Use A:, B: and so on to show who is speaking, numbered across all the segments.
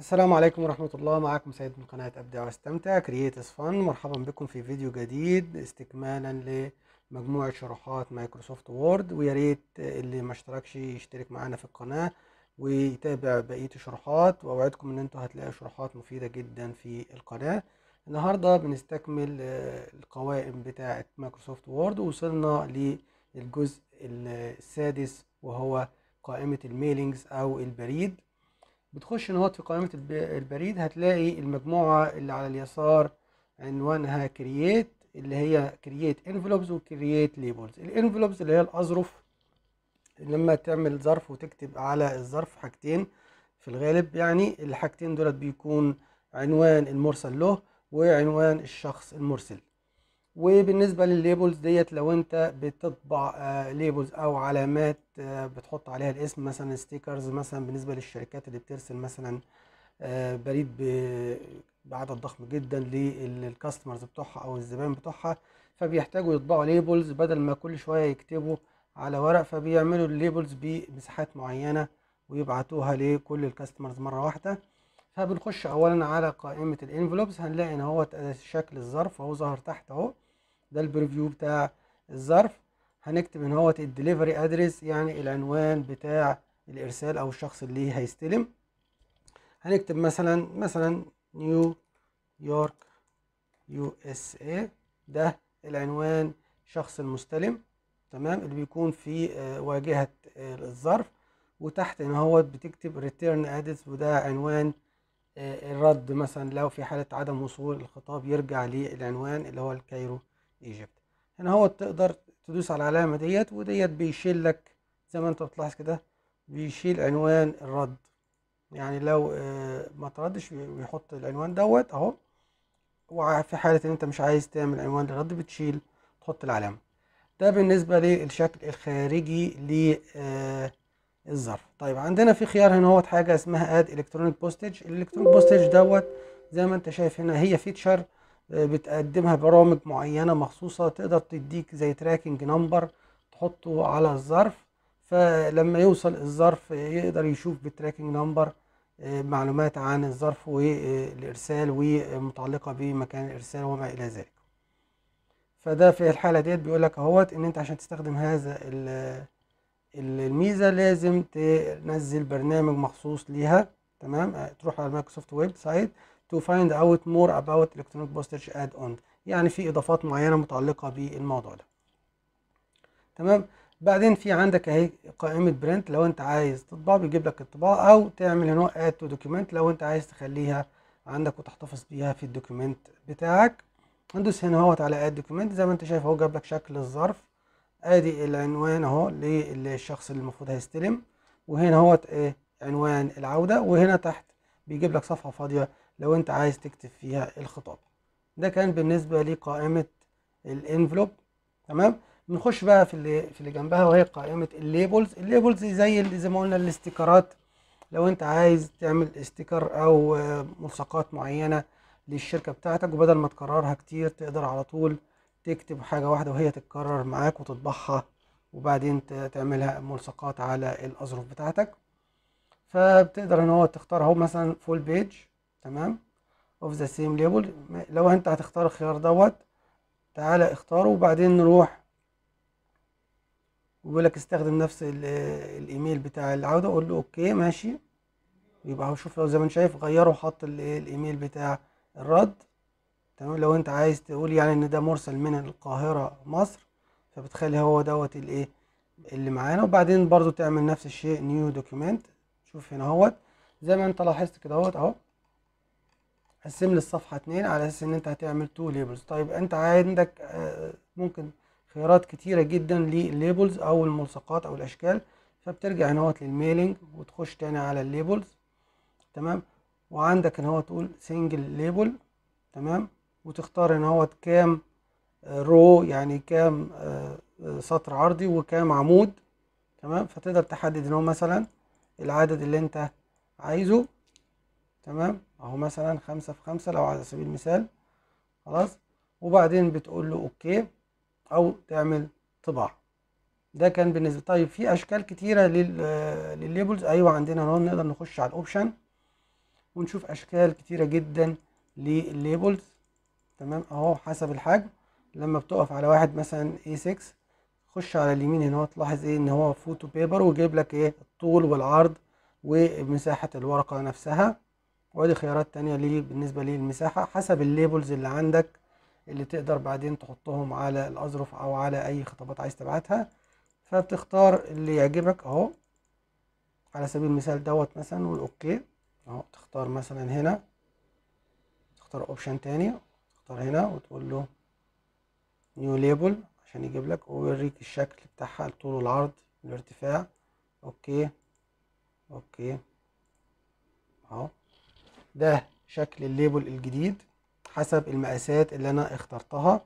A: السلام عليكم ورحمة الله معكم سيد من قناة أبدع واستمتع كرييتس فن مرحبا بكم في فيديو جديد استكمالا لمجموعة شروحات مايكروسوفت وورد ويا ريت اللي ما اشتركش يشترك معانا في القناة ويتابع بقية الشروحات وأوعدكم إن انتوا هتلاقوا شروحات مفيدة جدا في القناة النهاردة بنستكمل آه، القوائم بتاعة مايكروسوفت وورد ووصلنا للجزء السادس وهو قائمة الميلينجز أو البريد بتخش نهض في قائمة البريد هتلاقي المجموعة اللي على اليسار عنوانها كرييت اللي هي كرييت انفلوبز وكرييت ليبلز الانفلوبز اللي هي الأظرف لما تعمل ظرف وتكتب على الظرف حاجتين في الغالب يعني الحاجتين دولت بيكون عنوان المرسل له وعنوان الشخص المرسل وبالنسبه للليبلز ديت لو انت بتطبع ليبلز آه، او علامات آه، بتحط عليها الاسم مثلا ستيكرز مثلا بالنسبه للشركات اللي بترسل مثلا آه، بريد بعدد ضخم جدا للكاستمرز بتوعها او الزبائن بتوعها فبيحتاجوا يطبعوا ليبلز بدل ما كل شويه يكتبوا على ورق فبيعملوا الليبلز بمساحات معينه ويبعتوها لكل الكاستمرز مره واحده فبنخش اولا على قائمه الانفلوبس هنلاقي ان هو شكل الظرف اهو ظهر تحت اهو ده البريفيو بتاع الظرف هنكتب ان هو الدليفري ادرس يعني العنوان بتاع الارسال او الشخص اللي هيستلم هنكتب مثلا مثلا نيو يورك يو اس اي ده العنوان شخص المستلم تمام اللي بيكون في آه، واجهة آه، الظرف وتحت ان هو بتكتب ريتيرن ادرس وده عنوان آه، الرد مثلا لو في حالة عدم وصول الخطاب يرجع للعنوان اللي هو الكايرو ايجيبت هنا يعني هو تقدر تدوس على العلامه ديت وديت بيشيل لك زي ما انت بتلاحظ كده بيشيل عنوان الرد يعني لو آه، ما تردش بيحط العنوان دوت اهو وفي حاله ان انت مش عايز تعمل عنوان للرد بتشيل تحط العلامه ده بالنسبه للشكل الخارجي للظرف آه، طيب عندنا في خيار هنا هو حاجه اسمها اد الكترونيك بوستج الالكترونيك بوستج دوت زي ما انت شايف هنا هي فيتشر بتقدمها برامج معينه مخصوصه تقدر تديك زي تراكنج نمبر تحطه على الظرف فلما يوصل الظرف يقدر يشوف بالتراكنج آه، نمبر معلومات عن الظرف والارسال آه، ومتعلقه بمكان الارسال وما الى ذلك فده في الحاله ديت بيقول لك اهوت ان انت عشان تستخدم هذا الميزه لازم تنزل برنامج مخصوص ليها تمام آه، تروح على المايكروسوفت ويب سايت تو فايند اوت مور اباوت الكترونيك بوستج اد اون يعني في اضافات معينه متعلقه بالموضوع ده تمام بعدين في عندك اهي قائمه برنت لو انت عايز تطبع بيجيب لك الطباعه او تعمل هنا اد تو دوكيمنت لو انت عايز تخليها عندك وتحتفظ بيها في الدوكيمنت بتاعك ندوس هنا اهوت على اد دوكيمنت زي ما انت شايف اهو جاب لك شكل الظرف ادي العنوان اهو للشخص اللي المفروض هيستلم وهنا اهوت ايه عنوان العودة وهنا تحت بيجيب لك صفحة فاضية لو انت عايز تكتب فيها الخطاب ده كان بالنسبة لقائمة الانفلوب تمام نخش بقى في اللي في اللي جنبها وهي قائمة الليبلز الليبلز زي زي ما قلنا الاستيكرات لو انت عايز تعمل استيكر او ملصقات معينة للشركة بتاعتك وبدل ما تكررها كتير تقدر على طول تكتب حاجة واحدة وهي تتكرر معاك وتطبعها وبعدين تعملها ملصقات على الأظرف بتاعتك فبتقدر ان هو تختار اهو مثلا فول بيج تمام اوف ذا سيم ليبل لو انت هتختار الخيار دوت تعالى اختاره وبعدين نروح ويقول لك استخدم نفس الايميل بتاع العوده اقول له اوكي ماشي يبقى هو شوف لو زي ما انت شايف غيره وحط الايميل بتاع الرد تمام لو انت عايز تقول يعني ان ده مرسل من القاهره مصر فبتخلي هو دوت الايه اللي معانا وبعدين برضو تعمل نفس الشيء نيو دوكيمنت شوف هنا اهوت زي ما انت لاحظت كده اهوت اهو قسم لي الصفحه اتنين على اساس ان انت هتعمل تو ليبلز طيب انت عندك آه، ممكن خيارات كتيره جدا للليبلز او الملصقات او الاشكال فبترجع هنا اهوت للميلينج وتخش تاني على الليبلز تمام وعندك هنا اهوت تقول سنجل ليبل تمام وتختار هنا اهوت كام رو آه، يعني كام آه، سطر عرضي وكام عمود تمام فتقدر تحدد ان هو مثلا العدد اللي انت عايزه تمام اهو مثلا خمسة في خمسة لو على سبيل المثال خلاص وبعدين بتقول له اوكي او تعمل طباعة ده كان بالنسبة طيب في اشكال كتيرة للليبلز ايوه عندنا اهو نقدر نخش على الاوبشن ونشوف اشكال كتيرة جدا للليبلز تمام اهو حسب الحجم لما بتقف على واحد مثلا A6 خش على اليمين هنا تلاحظ ايه ان هو فوتو بيبر وجايب لك ايه الطول والعرض ومساحه الورقه نفسها وادي خيارات تانية ليه بالنسبه للمساحه حسب الليبلز اللي عندك اللي تقدر بعدين تحطهم على الاظرف او على اي خطابات عايز تبعتها فبتختار اللي يعجبك اهو على سبيل المثال دوت مثلا والاوكي اهو تختار مثلا هنا تختار اوبشن تاني تختار هنا وتقول له نيو ليبل عشان يجيب لك ويوريك الشكل بتاعها الطول والعرض الارتفاع اوكي اوكي اهو ده شكل الليبل الجديد حسب المقاسات اللي انا اخترتها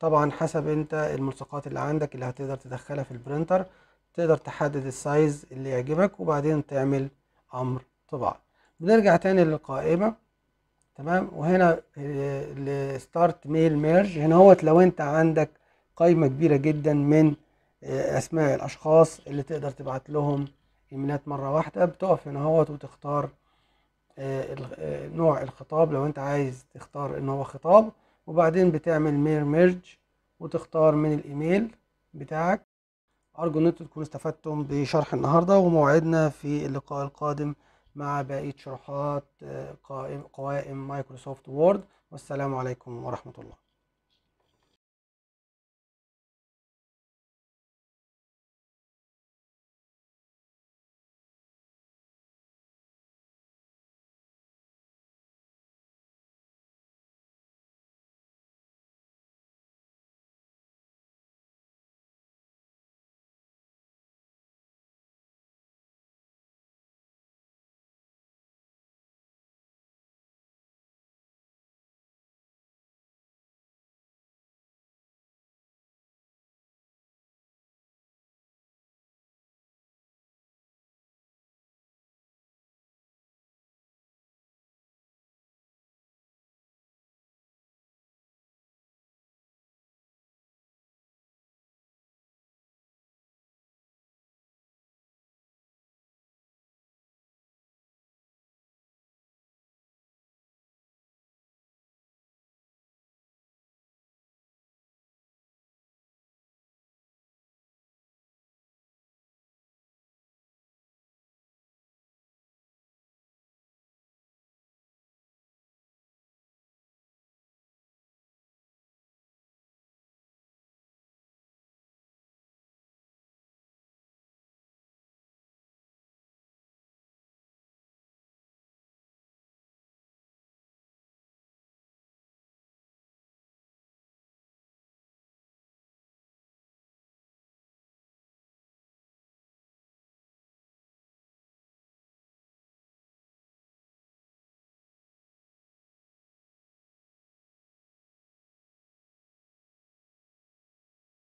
A: طبعا حسب انت الملصقات اللي عندك اللي هتقدر تدخلها في البرينتر تقدر تحدد السايز اللي يعجبك وبعدين تعمل امر طباعه بنرجع تاني للقائمه تمام وهنا الستارت آه، ميل ميرج هنا هوت لو انت عندك قائمة كبيرة جدا من آه، أسماء الأشخاص اللي تقدر تبعت لهم إيميلات مرة واحدة بتقف هنا اهوت وتختار آه، آه، نوع الخطاب لو أنت عايز تختار إن هو خطاب وبعدين بتعمل مير ميرج وتختار من الإيميل بتاعك أرجو إن أنتوا تكونوا استفدتم بشرح النهاردة وموعدنا في اللقاء القادم مع بقية شروحات قوائم مايكروسوفت وورد والسلام عليكم ورحمة الله